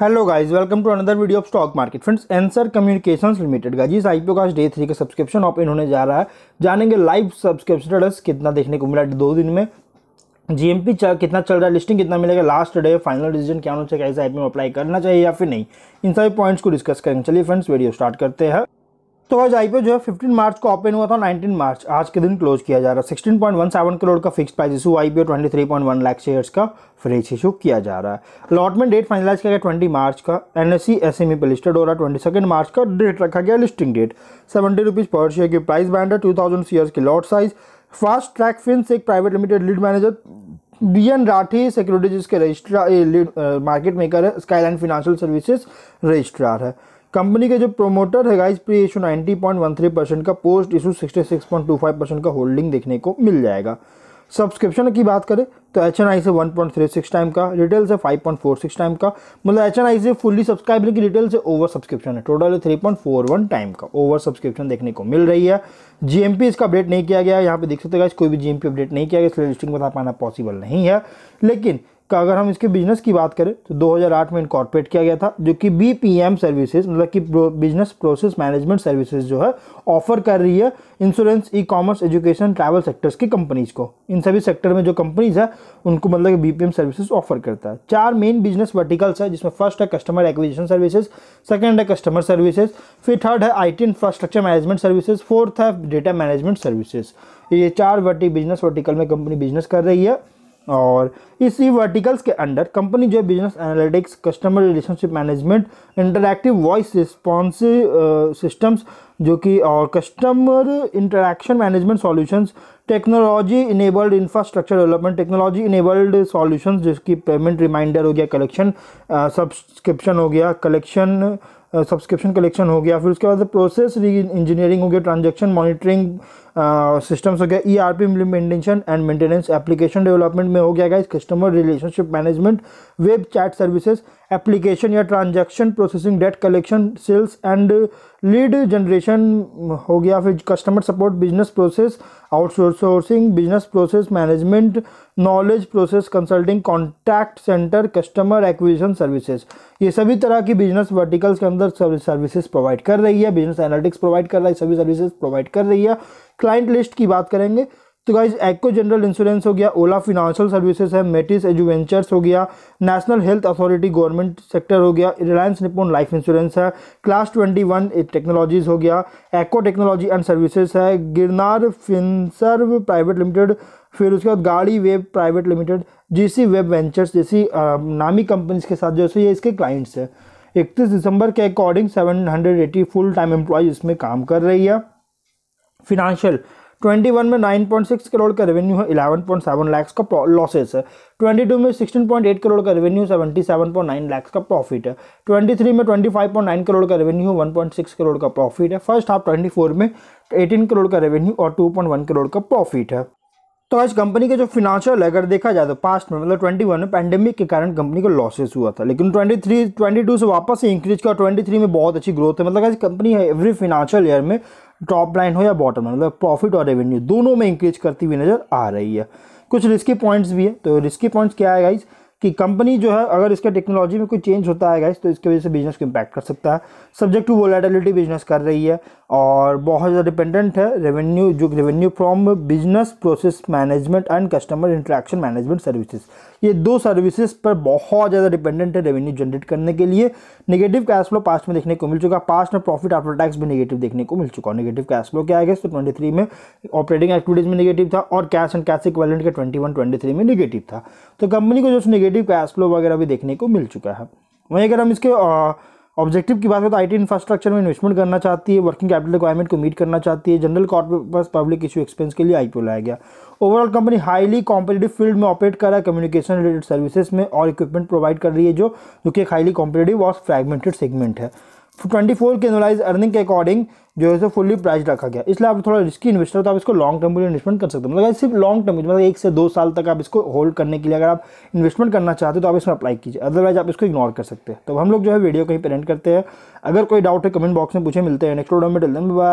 hello guys welcome to another video of stock market friends Anser communications limited का जिस IPO का day three का subscription open होने जा रहा है जानेंगे लाइव सब्सक्रिप्शन कितना देखने को मिला दो दिन में जीएमपी कितना चल रहा है लिस्टिंग कितना मिलेगा लास्ट डे फाइनल डिसीजन क्या होना चाहिए कैसे आईपीओ में अप्लाई करना चाहिए या फिर नहीं इन सभी पॉइंट्स को डिस्कस करेंगे चलिए फ्रेंड्स वीडियो स्टार्ट करते हैं तो आज आईपीओ जो है फिफ्टीन मार्च को ओपन हुआ था नाइनटीन मार्च आज के दिन क्लोज किया जा रहा है सेवन करोड़ का fix price issue IPO one lakh shares का फ्रेश इशू किया जा रहा है अलॉटमेंट डेट फाइनलाइज किया गया ट्वेंटी मार्च का N S E M E पर लिस्टेड हो रहा है ट्वेंटी सेकेंड मार्च का डेट रखा गया लिस्टिंग डेट सेवेंटी रुपीज़ पर शेयर की प्राइस बैंड है टू थाउजेंड शेयर्स की लॉट साइज फास्ट ट्रैक फिंस एक private limited lead manager B N Rathi securities के रजिस्ट्रार लीड मार्केट मेकर है स्काईलाइन फाइनेंशियल सर्विसेज रजिस्ट्रार है कंपनी के जो प्रोमोटर है गाइस प्री इशू 90.13 परसेंट का पोस्ट इशू 66.25 परसेंट का होल्डिंग देखने को मिल जाएगा सब्सक्रिप्शन की बात करें तो एच एन आई से सिक्स टाइम का रिटेल से 5.46 टाइम का मतलब एच एन आई से फुल्ली सब्सक्राइब लेकिन रिटेल से ओवर सब्सक्रिप्शन है total three point four one time का ओवर सब्सक्रिप्शन देखने को मिल रही है जीएमपी इसका अपडेट नहीं किया गया यहाँ पे देख सकते हैं कोई भी जीएमपी अपडेट नहीं किया गया इसलिए लिस्टिंग बता पाना पॉसिबल नहीं है लेकिन का अगर हम इसके बिजनेस की बात करें तो 2008 में इनकॉर्पोरेट किया गया था जो कि बी पी एम सर्विसेज मतलब कि बिजनेस प्रोसेस मैनेजमेंट सर्विसेज जो है ऑफर कर रही है insurance e commerce education travel sectors की कंपनीज को इन सभी सेक्टर में जो कंपनीज है उनको मतलब B P M services offer करता है चार मेन बिजनेस वर्टिकल्स है जिसमें फर्स्ट है कस्टमर एक्विजिशन सर्विसेज सेकेंड है कस्टमर सर्विसेज फिर थर्ड है I T infrastructure management services fourth है डेटा मैनेजमेंट सर्विसेज ये चार वर्टी बिजनेस वर्टिकल में कंपनी बिजनेस कर रही है और इसी वर्टिकल्स के अंडर कंपनी जो है business analytics customer relationship management interactive voice response systems जो कि और customer interaction management solutions technology enabled infrastructure development technology enabled solutions जिसकी पेमेंट रिमाइंडर हो गया कलेक्शन सब्सक्रिप्शन uh, हो गया कलेक्शन सब्सक्रिप्शन कलेक्शन हो गया फिर उसके बाद प्रोसेस इंजीनियरिंग हो गया ट्रांजेक्शन मॉनिटरिंग सिस्टम्स हो गया E R P implementation and maintenance application development में हो गया guys customer relationship management web chat services application या transaction processing debt collection sales and lead generation हो गया फिर customer support business process outsourcing business process management knowledge process consulting contact centre customer acquisition services ये सभी तरह की business verticals के अंदर सर्विसेज प्रोवाइड कर रही है बिजनेस एनालिटिक्स प्रोवाइड कर रही है सभी सर्विसेज प्रोवाइड कर रही है क्लाइंट लिस्ट की बात करेंगे तो गाइज एक्को जनरल इंश्योरेंस हो गया ओला फिनांशियल सर्विसेज है मेटिस एजुवेंचर्स हो गया national health authority government sector हो गया रिलायंस निपोन लाइफ इंश्योरेंस है क्लास ट्वेंटी वन टेक्नोलॉजीज हो गया एक्को टेक्नोलॉजी एंड सर्विसेज है गिरनार फिनसर्व प्राइवेट लिमिटेड फिर उसके बाद Gaadi web private limited GC web ventures जैसी नामी कंपनीज के साथ जो है ये इसके क्लाइंट्स हैं इकतीस दिसंबर के according seven hundred eighty full time employees इसमें काम कर रही है फिनेंशियल 21 में 9.6 करोड़ का रेवेन्यू है 11.7 लाख का लॉसेस है 22 में 16.8 करोड़ का रेवेन्यू 77.9 लाख का प्रॉफिट है 23 में 25.9 करोड़ का रेवेन्यू 1.6 करोड़ का प्रॉफिट है फर्स्ट हाफ 24 में 18 करोड़ का रेवेन्यू और 2.1 करोड़ का प्रॉफिट है तो आज कंपनी के जो फिनांशियल है अगर देखा जाए तो पास्ट में मतलब 21 में पैंडेमिक के कारण कंपनी को लॉसेस हुआ था लेकिन 23 22 से वापस से इंक्रीज किया 23 में बहुत अच्छी ग्रोथ है मतलब आज कंपनी है एवरी फिनांशियल ईयर में टॉप लाइन हो या बॉटम मतलब प्रॉफिट और रेवेन्यू दोनों में इंक्रीज करती हुई नज़र आ रही है कुछ रिस्की पॉइंट्स भी है तो रिस्की पॉइंट्स क्या है गाइज़ कि कंपनी जो है अगर इसके टेक्नोलॉजी में कोई चेंज होता है गाइस तो इसके वजह से बिजनेस को इम्पैक्ट कर सकता है सब्जेक्ट टू वोलेटिलिटी बिजनेस कर रही है और बहुत ज़्यादा डिपेंडेंट है रेवेन्यू जो revenue from business process management and customer interaction management services ये दो सर्विसेज पर बहुत ज़्यादा डिपेंडेंट है रेवेन्यू जनरेट करने के लिए नेगेटिव कैश फ्लो पास्ट में देखने को मिल चुका पास्ट में प्रॉफिट आफ्टर टैक्स भी नेगेटिव देखने को मिल चुका नेगेटिव कैश फ्लो क्या आएगा तो ट्वेंटी में ऑपरेटिंग एक्टिविटीज़ में नेगेटिव था और कैश एंड कैश इक्वेलेंट के ट्वेंटी वन में नेगेटिव था तो कंपनी को जो नेगेटिव नेगेटिव कैश फ्लो वगैरह भी देखने को मिल चुका है वहीं अगर हम इसके ऑब्जेक्टिव की बात करें तो आईटी इंफ्रास्ट्रक्चर में इन्वेस्टमेंट करना चाहती है वर्किंग कैपिटल रिक्वायरमेंट को मीट करना चाहती है general corporate public issue expense के लिए आईपीओ लाया गया overall company highly competitive field में ऑपरेट कर रहा है कम्युनिकेशन रिलेटेड सर्विसेज में और इक्विपमेंट प्रोवाइड कर रही है जो जो कि एक हाईली कॉम्पिटेटिव और फ्रेगमेंटेड सेगमेंट है ट्वेंटी फोर के एनोलाइज अर्निंग के अकॉर्डिंग जो है सो फुल्ली प्राइस रखा गया इसलिए आप थोड़ा रिस्की इन्वेस्टर तो आप इसको लॉन्ग टर्म के लिए इन्वेस्टमेंट कर सकते हो मतलब सिर्फ लॉन्ग टर्म मतलब एक से दो साल तक आप इसको होल्ड करने के लिए अगर आप इन्वेस्टमेंट करना चाहते हो तो आप इसमें अप्लाई कीजिए अदरवाइज आप इसको इग्नोर कर सकते हैं तो हम लोग जो है वीडियो कहीं पेरेंट करते हैं अगर कोई डाउट है कमेंट बॉक्स में पूछे मिलते हैं नेक्स्ट वीडियो में